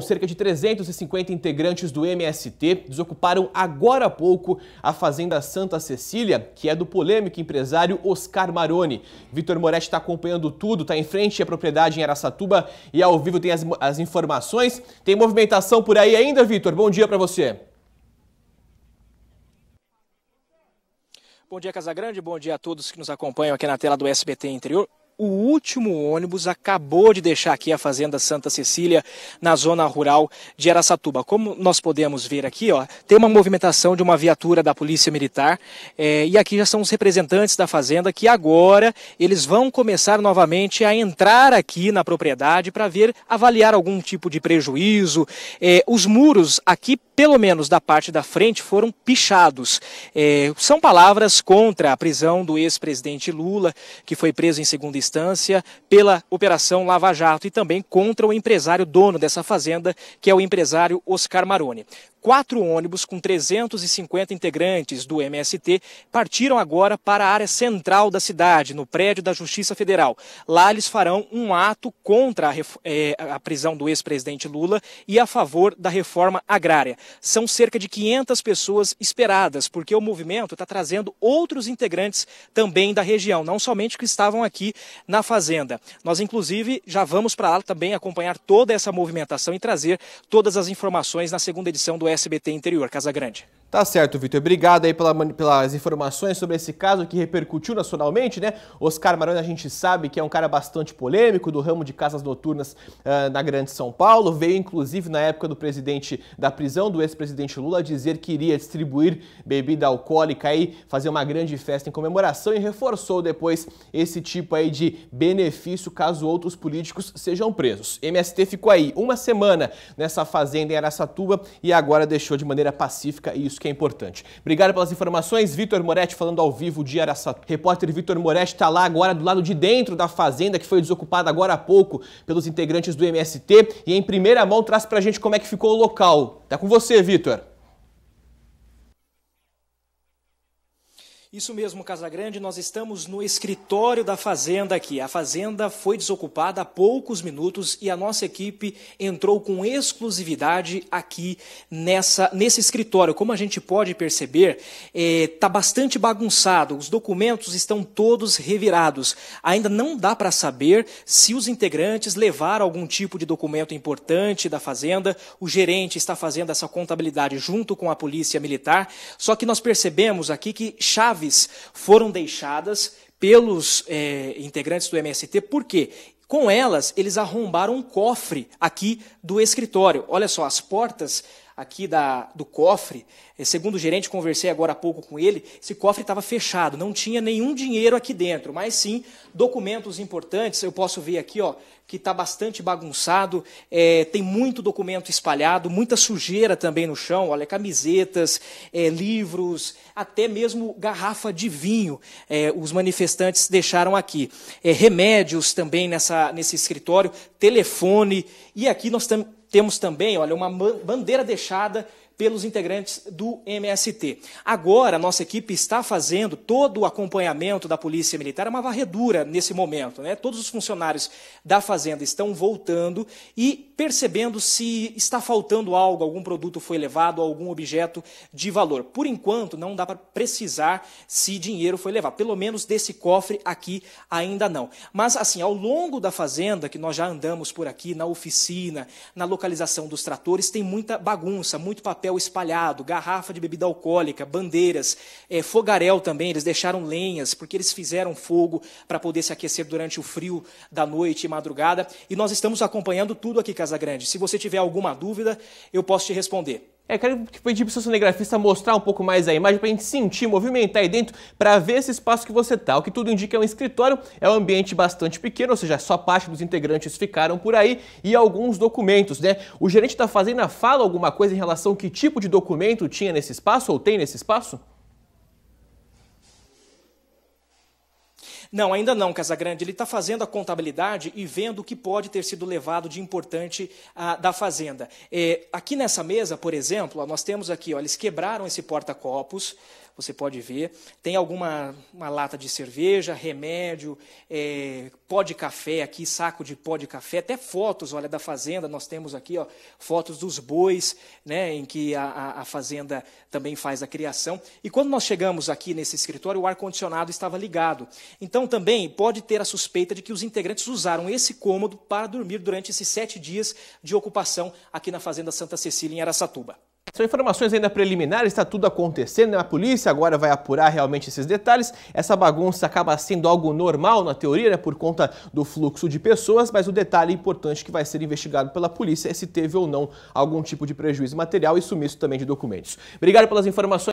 Cerca de 350 integrantes do MST desocuparam agora há pouco a Fazenda Santa Cecília, que é do polêmico empresário Oscar Maroni. Vitor Moretti está acompanhando tudo, está em frente à propriedade em Aracatuba e ao vivo tem as, as informações. Tem movimentação por aí ainda, Vitor? Bom dia para você. Bom dia, Casagrande. Bom dia a todos que nos acompanham aqui na tela do SBT Interior o último ônibus acabou de deixar aqui a Fazenda Santa Cecília, na zona rural de Aracatuba. Como nós podemos ver aqui, ó, tem uma movimentação de uma viatura da Polícia Militar é, e aqui já são os representantes da Fazenda que agora eles vão começar novamente a entrar aqui na propriedade para ver, avaliar algum tipo de prejuízo. É, os muros aqui, pelo menos da parte da frente, foram pichados. É, são palavras contra a prisão do ex-presidente Lula, que foi preso em segunda instância pela Operação Lava Jato e também contra o empresário dono dessa fazenda, que é o empresário Oscar Maroni. Quatro ônibus com 350 integrantes do MST partiram agora para a área central da cidade, no prédio da Justiça Federal. Lá eles farão um ato contra a, é, a prisão do ex-presidente Lula e a favor da reforma agrária. São cerca de 500 pessoas esperadas, porque o movimento está trazendo outros integrantes também da região, não somente que estavam aqui na Fazenda. Nós, inclusive, já vamos para lá também acompanhar toda essa movimentação e trazer todas as informações na segunda edição do SBT Interior, Casa Grande. Tá certo, Vitor. Obrigado aí pela, pelas informações sobre esse caso que repercutiu nacionalmente, né? Oscar Maroni, a gente sabe que é um cara bastante polêmico do ramo de casas noturnas uh, na Grande São Paulo. Veio, inclusive, na época do presidente da prisão, do ex-presidente Lula, dizer que iria distribuir bebida alcoólica aí, fazer uma grande festa em comemoração e reforçou depois esse tipo aí de benefício caso outros políticos sejam presos. MST ficou aí uma semana nessa fazenda em Aracatuba e agora deixou de maneira pacífica isso isso que é importante. Obrigado pelas informações. Vitor Moretti falando ao vivo de Araçatuba. Repórter Vitor Moretti está lá agora do lado de dentro da fazenda que foi desocupada agora há pouco pelos integrantes do MST e em primeira mão traz para a gente como é que ficou o local. Tá com você, Vitor. Isso mesmo, Casagrande, nós estamos no escritório da Fazenda aqui. A Fazenda foi desocupada há poucos minutos e a nossa equipe entrou com exclusividade aqui nessa, nesse escritório. Como a gente pode perceber, está é, tá bastante bagunçado, os documentos estão todos revirados. Ainda não dá para saber se os integrantes levaram algum tipo de documento importante da Fazenda. O gerente está fazendo essa contabilidade junto com a Polícia Militar, só que nós percebemos aqui que chave chaves foram deixadas pelos é, integrantes do MST, por quê? Com elas, eles arrombaram um cofre aqui do escritório. Olha só, as portas aqui da, do cofre, eh, segundo o gerente, conversei agora há pouco com ele, esse cofre estava fechado, não tinha nenhum dinheiro aqui dentro, mas sim documentos importantes. Eu posso ver aqui ó, que está bastante bagunçado, é, tem muito documento espalhado, muita sujeira também no chão, olha, camisetas, é, livros, até mesmo garrafa de vinho. É, os manifestantes deixaram aqui. remédios também nessa, nesse escritório, telefone, e aqui nós estamos temos também, olha, uma bandeira deixada pelos integrantes do MST. Agora, nossa equipe está fazendo todo o acompanhamento da Polícia Militar, é uma varredura nesse momento. Né? Todos os funcionários da Fazenda estão voltando e percebendo se está faltando algo, algum produto foi levado, algum objeto de valor. Por enquanto, não dá para precisar se dinheiro foi levado, pelo menos desse cofre aqui ainda não. Mas, assim, ao longo da Fazenda, que nós já andamos por aqui, na oficina, na localização dos tratores, tem muita bagunça, muito papel papel espalhado, garrafa de bebida alcoólica, bandeiras, é, também, eles deixaram lenhas, porque eles fizeram fogo para poder se aquecer durante o frio da noite e madrugada. E nós estamos acompanhando tudo aqui, Casa Grande. Se você tiver alguma dúvida, eu posso te responder. É, quero pedir para o seu cinegrafista mostrar um pouco mais a imagem para a gente sentir, movimentar aí dentro para ver esse espaço que você tá. O que tudo indica é um escritório, é um ambiente bastante pequeno, ou seja, só parte dos integrantes ficaram por aí e alguns documentos, né? O gerente da tá fazenda fala alguma coisa em relação a que tipo de documento tinha nesse espaço ou tem nesse espaço? Não, ainda não, Casagrande. Ele está fazendo a contabilidade e vendo o que pode ter sido levado de importante ah, da fazenda. É, aqui nessa mesa, por exemplo, ó, nós temos aqui, ó, eles quebraram esse porta-copos, você pode ver. Tem alguma uma lata de cerveja, remédio, é, pó de café aqui, saco de pó de café, até fotos, olha, da fazenda. Nós temos aqui ó, fotos dos bois, né, em que a, a, a fazenda também faz a criação. E quando nós chegamos aqui nesse escritório, o ar-condicionado estava ligado. Então também pode ter a suspeita de que os integrantes usaram esse cômodo para dormir durante esses sete dias de ocupação aqui na Fazenda Santa Cecília, em Aracatuba. São informações ainda preliminares, está tudo acontecendo, né? a polícia agora vai apurar realmente esses detalhes. Essa bagunça acaba sendo algo normal na teoria, né? por conta do fluxo de pessoas, mas o detalhe importante que vai ser investigado pela polícia é se teve ou não algum tipo de prejuízo material e sumiço também de documentos. Obrigado pelas informações.